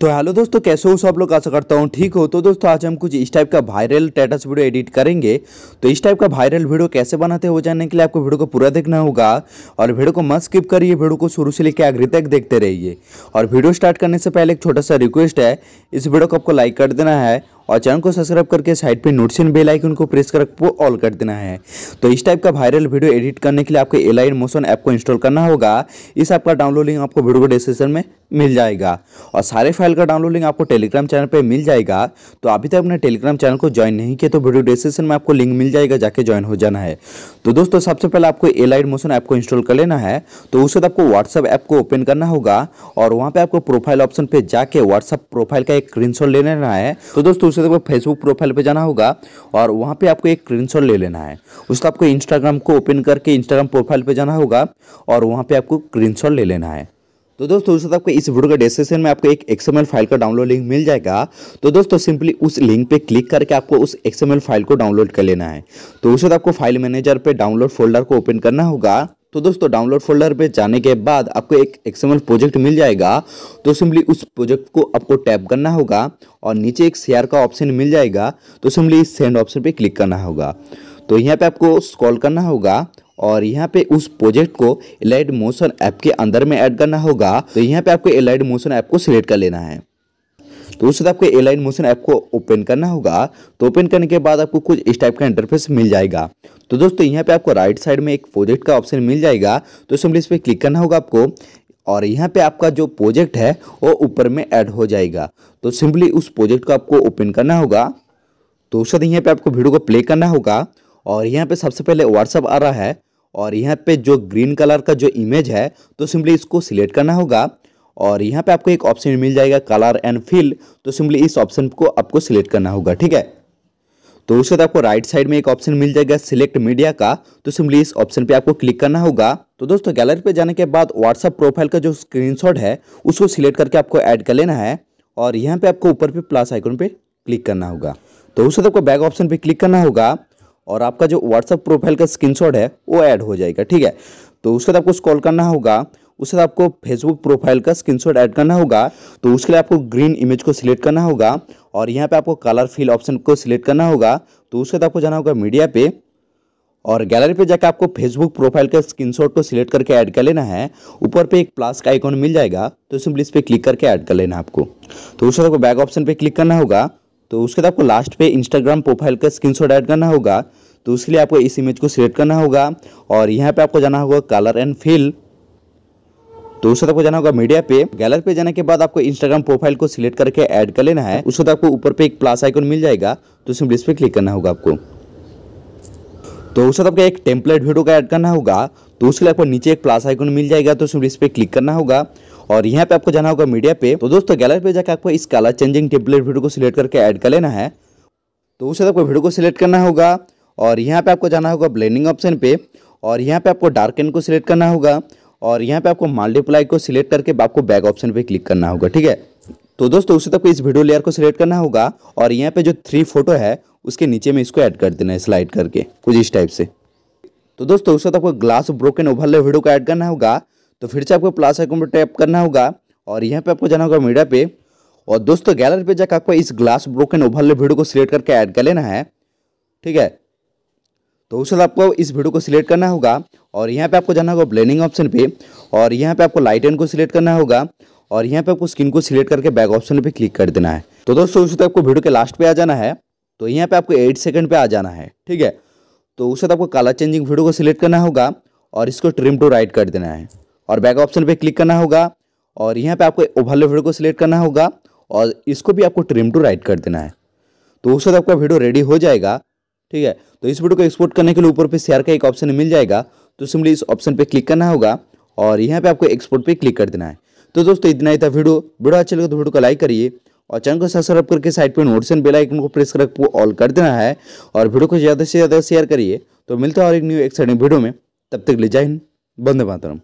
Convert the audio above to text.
तो हेलो दोस्तों कैसे हो सब लोग आशा करता हूँ ठीक हो तो दोस्तों आज हम कुछ इस टाइप का वायरल स्टेटस वीडियो एडिट करेंगे तो इस टाइप का वायरल वीडियो कैसे बनाते हो जानने के लिए आपको वीडियो को पूरा देखना होगा और वीडियो को मत स्किप करिए वीडियो को शुरू से लेकर आगे तक देखते रहिए और वीडियो स्टार्ट करने से पहले एक छोटा सा रिक्वेस्ट है इस वीडियो को आपको लाइक कर देना है और चैनल को सब्सक्राइब करके साइड पे नोटिसन बेल आइकन को प्रेस कर वो ऑल कर देना है तो इस टाइप का वायरल वीडियो एडिट करने के लिए आपको एल मोशन ऐप को इंस्टॉल करना होगा इस ऐप का डाउनलोड लिंक आपको वीडियो को डिस्क्रिप्शन में मिल जाएगा और सारे फाइल का डाउनलोड लिंक आपको टेलीग्राम चैनल पर मिल जाएगा तो अभी तक अपने टेलीग्राम चैनल को ज्वाइन नहीं किया तो वीडियो डिस्क्रिप्शन में आपको लिंक मिल जाएगा जाके ज्वाइन हो जाना है तो दोस्तों सबसे पहले आपको एलाइड मोशन ऐप को इंस्टॉल कर लेना है तो उसके बाद आपको व्हाट्सअप ऐप को ओपन करना होगा और वहाँ पे आपको प्रोफाइल ऑप्शन पे जाके व्हाट्सअप प्रोफाइल का एक क्रीन ले लेना है तो दोस्तों उसके बाद फेसबुक प्रोफाइल पे जाना होगा और वहाँ पे आपको एक क्रीन ले लेना है बाद आपको इंस्टाग्राम को ओपन करके इंस्टाग्राम प्रोफाइल पर जाना होगा और वहाँ पर आपको क्रीन ले लेना है तो दोस्तों उस आपको इस वीडियो का डिस्क्रिप्शन में आपको एक एक्सएमएल फाइल का डाउनलोड लिंक मिल जाएगा तो दोस्तों सिंपली उस लिंक पे क्लिक करके आपको उस एक्सएमएल फाइल को डाउनलोड कर लेना है तो उस आपको फाइल मैनेजर पे डाउनलोड फोल्डर को ओपन करना होगा तो दोस्तों डाउनलोड फोल्डर पे जाने के बाद आपको एक एक्सएमएल प्रोजेक्ट मिल जाएगा तो सिंपली उस प्रोजेक्ट को आपको टैप करना होगा और नीचे एक शेयर का ऑप्शन मिल जाएगा तो सिंपली इस सेंड ऑप्शन पर क्लिक करना होगा तो यहाँ पर आपको स्कॉल करना होगा और यहाँ पे उस प्रोजेक्ट को एलाइड मोशन ऐप के अंदर में ऐड करना होगा तो यहाँ पे आपको एलाइड मोशन ऐप को सिलेक्ट कर लेना है तो उस आपको एलाइड मोशन ऐप को ओपन करना होगा तो ओपन करने के बाद आपको कुछ इस टाइप का इंटरफेस मिल जाएगा तो दोस्तों यहाँ पे आपको राइट साइड में एक प्रोजेक्ट का ऑप्शन मिल जाएगा तो सिंपली इस पर क्लिक करना होगा आपको और यहाँ पे आपका जो प्रोजेक्ट है वो ऊपर में ऐड हो जाएगा तो सिंपली उस प्रोजेक्ट को आपको ओपन करना होगा तो उसके बाद यहाँ पे आपको वीडियो को प्ले करना होगा और यहाँ पे सबसे पहले व्हाट्सअप आ रहा है और यहाँ पे जो ग्रीन कलर का जो इमेज है तो सिंपली इसको सिलेक्ट करना होगा और यहाँ पे आपको एक ऑप्शन मिल जाएगा कलर एंड फिल तो सिंपली इस ऑप्शन को आपको सिलेक्ट करना होगा ठीक है तो उसके बाद आपको राइट साइड में एक ऑप्शन मिल जाएगा सिलेक्ट मीडिया का तो सिंपली इस ऑप्शन पे आपको क्लिक करना होगा तो दोस्तों गैलरी पे जाने के बाद व्हाट्सअप प्रोफाइल का जो स्क्रीनशॉट है उसको सिलेक्ट करके आपको ऐड कर लेना है और यहाँ पे आपको ऊपर पे प्लस आइकन पे क्लिक करना होगा तो उसके बाद आपको बैक ऑप्शन पे क्लिक करना होगा और आपका जो व्हाट्सअप प्रोफाइल का स्क्रीनशॉट है वो ऐड हो जाएगा ठीक है तो उसके बाद आपको स्कॉल करना होगा उसके बाद आपको फेसबुक प्रोफाइल का स्क्रीनशॉट ऐड करना होगा तो उसके लिए आपको ग्रीन इमेज को सिलेक्ट करना होगा और यहाँ पे आपको कलर फिल ऑप्शन को सिलेक्ट करना होगा तो उसके बाद आपको जाना होगा मीडिया पे और गैलरी पे जाकर आपको फेसबुक प्रोफाइल का स्क्रीनशॉट को सिलेक्ट करके ऐड कर लेना है ऊपर पे एक प्लस का आइकॉन मिल जाएगा तो सिंपली इस पर क्लिक करके ऐड कर लेना आपको तो उसके बाद आपको बैक ऑप्शन पर क्लिक करना होगा तो उसके बाद आपको लास्ट पे इंस्टाग्राम प्रोफाइल का स्क्रीनशॉट ऐड करना होगा तो उसके लिए आपको इस इमेज को सिलेक्ट करना होगा और यहाँ पे आपको जाना होगा कलर एंड फिल तो उसके बाद आपको जाना होगा मीडिया पे गैलरी पे जाने के बाद आपको इंस्टाग्राम प्रोफाइल को सिलेक्ट करके ऐड कर लेना है उसके बाद आपको ऊपर पे एक प्लस आइकन मिल जाएगा तो उसमें इस पर क्लिक करना होगा आपको तो उसके बाद आपको एक टेम्पलेट वीडियो का ऐड करना होगा तो उसके लिए आपको नीचे एक प्लस आइकन मिल जाएगा तो उसमें डिस्प्ले क्लिक करना होगा और यहाँ पे आपको जाना होगा मीडिया पे तो दोस्तों गैलरी पे जाकर आपको इस कलर चेंजिंग टेबलेट वीडियो को सिलेक्ट करके ऐड कर लेना है तो उसे आपको वीडियो को सिलेक्ट करना होगा और यहाँ पे आपको जाना होगा ब्लेंडिंग ऑप्शन पे और यहाँ पे आपको डार्क एन को सिलेक्ट करना होगा और यहाँ पे आपको मल्टीप्लाई को सिलेक्ट करके आपको बैक ऑप्शन पे क्लिक करना होगा ठीक है तो दोस्तों उसे तक इस वीडियो लेयर को सिलेक्ट करना होगा और यहाँ पे जो थ्री फोटो है उसके नीचे में इसको ऐड कर देना है स्लाइड करके कुछ इस टाइप से तो दोस्तों उसे तक आपको ग्लास ब्रोकन ओवरले वीडियो को ऐड करना होगा तो फिर से आपको प्लस आइकन पर टैप करना होगा और यहाँ पे आपको जाना होगा मीडिया पे और दोस्तों गैलरी पे जाकर आपको इस ग्लास ब्रोकन ओवरले वीडियो को सिलेक्ट करके ऐड कर लेना है ठीक है तो उस आपको इस वीडियो को सिलेक्ट करना होगा और यहाँ पे आपको जाना होगा ब्लेंडिंग ऑप्शन पे और यहाँ पे आपको लाइट एंड को सिलेक्ट करना होगा और यहाँ पे आपको स्किन को सिलेक्ट करके बैक ऑप्शन पे क्लिक कर देना है तो दोस्तों उस आपको वीडियो के लास्ट पे आ जाना है तो यहाँ पे आपको एट सेकंड पे आ जाना है ठीक है तो उस आपको कलर चेंजिंग वीडियो को सिलेक्ट करना होगा और इसको ट्रिम टू राइट कर देना है और बैक ऑप्शन पे क्लिक करना होगा और यहाँ पे आपको ओवरले वीडियो को सिलेक्ट करना होगा और इसको भी आपको ट्रिम टू राइट कर देना है तो उस वक्त आपका वीडियो रेडी हो जाएगा ठीक है तो इस वीडियो को एक्सपोर्ट करने के लिए ऊपर पे शेयर का एक ऑप्शन मिल जाएगा तो सिंपली इस ऑप्शन पर क्लिक करना होगा और यहाँ पर आपको एक्सपोर्ट पर क्लिक कर देना है तो दोस्तों इतना ही था वीडियो वीडियो अच्छा लगे तो वीडियो को लाइक करिए और चैनल को सब्सक्राइब करके साइड पर नोटिसन बेल आइकन को प्रेस करके ऑल कर देना है और वीडियो को ज़्यादा से ज़्यादा शेयर करिए तो मिलता है और एक न्यू एक्साइटिंग वीडियो में तब तक ले जाए बंदे मातरम